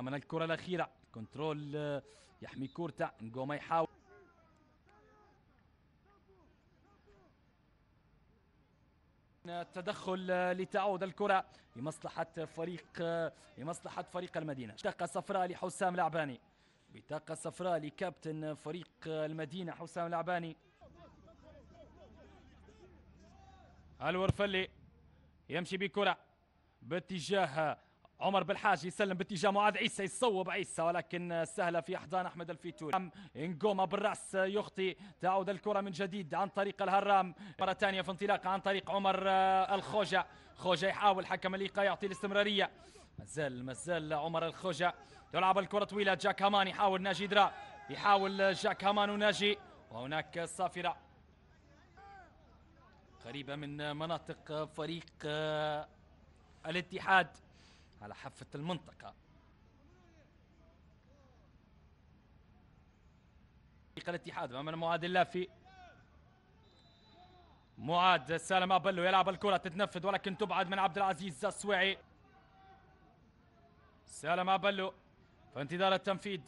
من الكره الاخيره كنترول آه، يحمي كورته نقوم يحاول التدخل آه، لتعود الكرة لمصلحة فريق آه، لمصلحة فريق المدينة بطاقة صفراء لحسام العباني بطاقة صفراء لكابتن فريق المدينة حسام العباني الورفلي يمشي بكرة باتجاه عمر بالحاج يسلم باتجاه معاذ عيسى يصوب عيسى ولكن سهله في احضان احمد الفيتوري انجوما بالراس يخطي تعود الكره من جديد عن طريق الهرام مره ثانيه في انطلاق عن طريق عمر آه، الخوجه خوجه يحاول حكم الايقاع يعطي الاستمراريه مازال مازال عمر الخوجه تلعب الكره طويله جاك هامان يحاول ناجي درا يحاول جاك هامان وناجي وهناك صافره قريبه من مناطق فريق آه، الاتحاد على حافة المنطقة الاتحاد امام معاد اللافي معاد سالم ابلو يلعب الكره تتنفذ ولكن تبعد من عبد العزيز السويعي سالم ابلو في انتظار التنفيذ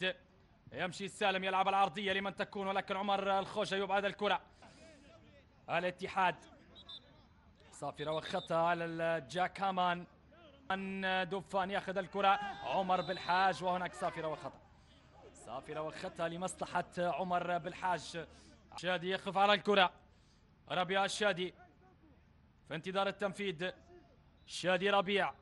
يمشي سالم يلعب العرضيه لمن تكون ولكن عمر الخوجه يبعد الكره الاتحاد صافره وخطا على الجاك هامان أن دفان يأخذ الكرة عمر بالحاج وهناك صافرة وخطأ صافرة وخطأ لمصلحة عمر بالحاج شادي يخف على الكرة ربيع الشادي في انتظار التنفيذ شادي ربيع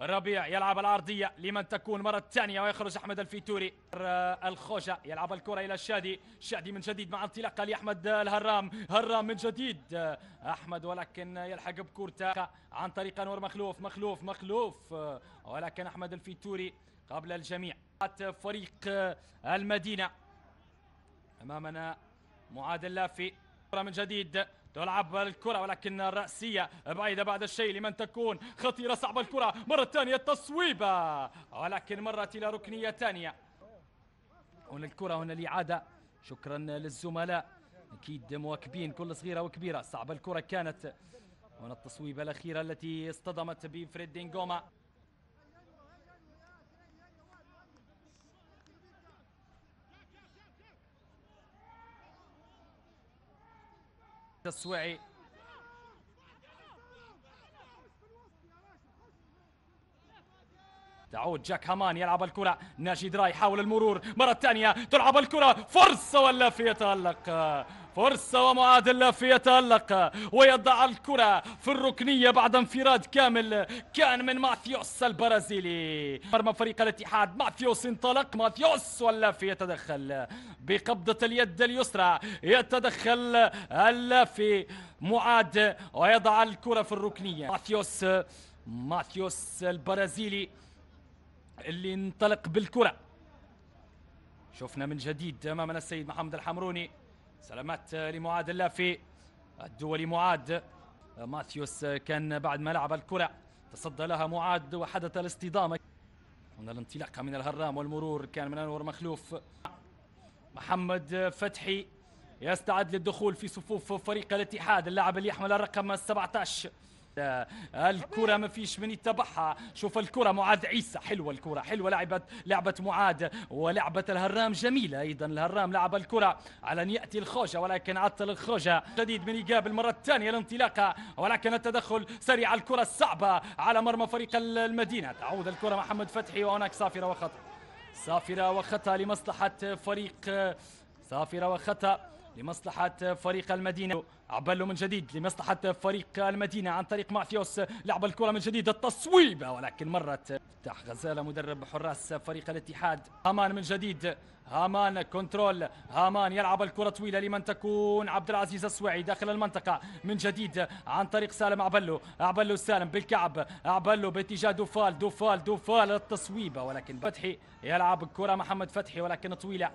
ربيع يلعب العرضية لمن تكون مرة ثانية ويخرج أحمد الفيتوري آه، الخوشة يلعب الكرة إلى الشادي الشادي من جديد مع انطلاقة لأحمد الهرام هرام من جديد آه، أحمد ولكن يلحق بكورته عن طريق أنور مخلوف مخلوف مخلوف آه، ولكن أحمد الفيتوري قبل الجميع فريق المدينة أمامنا معاد اللافي من جديد تلعب الكرة ولكن الرأسية بعيدة بعد الشيء لمن تكون خطيرة صعبة الكرة مرة ثانية التصويبة ولكن مرت إلى ركنية ثانية هنا الكرة هنا الإعادة شكرا للزملاء أكيد مواكبين كل صغيرة وكبيرة صعبة الكرة كانت هنا التصويبة الأخيرة التي اصطدمت بفريد دينغوما التصويعي تعود جاك هامان يلعب الكرة ناجي راي حاول المرور مرة ثانية تلعب الكرة فرصة ولا في يتألق فرصة ومعاد لا في يتألق ويضع الكرة في الركنية بعد انفراد كامل كان من ماثيوس البرازيلي مرمى فريق الاتحاد ماثيوس انطلق ماثيوس واللافي يتدخل بقبضة اليد اليسرى يتدخل اللافي معاد ويضع الكرة في الركنية ماثيوس ماثيوس البرازيلي اللي انطلق بالكرة شفنا من جديد أمامنا السيد محمد الحمروني سلامات لمعاد اللافي الدولي معاد ماثيوس كان بعد ما لعب الكرة تصدى لها معاد وحدث الاصطدام هنا الانطلاقة من الهرام والمرور كان من أنور مخلوف محمد فتحي يستعد للدخول في صفوف فريق الاتحاد اللاعب اللي يحمل الرقم 17 آه، الكرة ما فيش من يتبعها شوف الكرة معاذ عيسى حلوة الكرة حلوة لعبت لعبة معاذ ولعبة الهرام جميلة أيضا الهرام لعب الكرة على أن يأتي الخوجة ولكن عطل الخوجة جديد من يقابل مرة الثانية الانطلاقة ولكن التدخل سريع الكرة الصعبة على مرمى فريق المدينة تعود الكرة محمد فتحي وهناك صافرة وخطأ صافرة وخطأ لمصلحة فريق صافرة وخطأ لمصلحة فريق المدينة عبلو من جديد لمصلحة فريق المدينة عن طريق مافيوس لعب الكرة من جديد التصويبة ولكن مرت تح غزالة مدرب حراس فريق الاتحاد هامان من جديد هامان كنترول هامان يلعب الكرة طويلة لمن تكون عبد العزيز السويعي داخل المنطقة من جديد عن طريق سالم عبلو عبلو سالم بالكعب عبلو باتجاه دوفال دوفال دوفال التصويبة ولكن فتحي يلعب الكرة محمد فتحي ولكن طويلة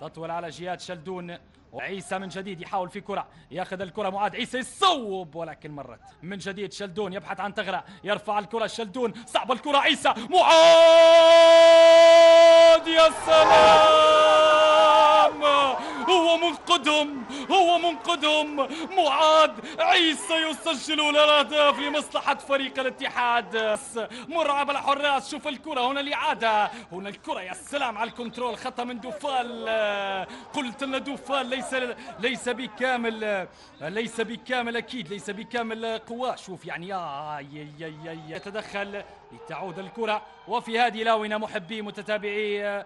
تطول على جهات شلدون وعيسى من جديد يحاول في كرة ياخذ الكرة معاد عيسى يصوب ولكن مرت من جديد شلدون يبحث عن ثغرة يرفع الكرة شلدون صعب الكرة عيسى معاد يا سلام منقدهم هو منقدهم معاد عيسى يسجل الاهداف لمصلحه فريق الاتحاد مرعب الحراس شوف الكره هنا الاعاده هنا الكره يا سلام على الكنترول خطا من دوفال قلت لنا دوفال ليس ليس بكامل ليس بكامل اكيد ليس بكامل قواه شوف يعني يا يتدخل لتعود الكره وفي هذه الاونه محبي متتابعي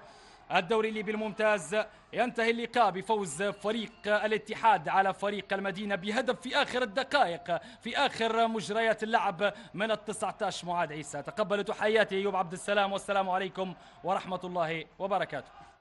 الدوري الليبي الممتاز ينتهي اللقاء بفوز فريق الاتحاد على فريق المدينة بهدف في آخر الدقائق في آخر مجريات اللعب من التسعة عشر معاد عيسى تقبلت حياتي أيوب عبد السلام والسلام عليكم ورحمة الله وبركاته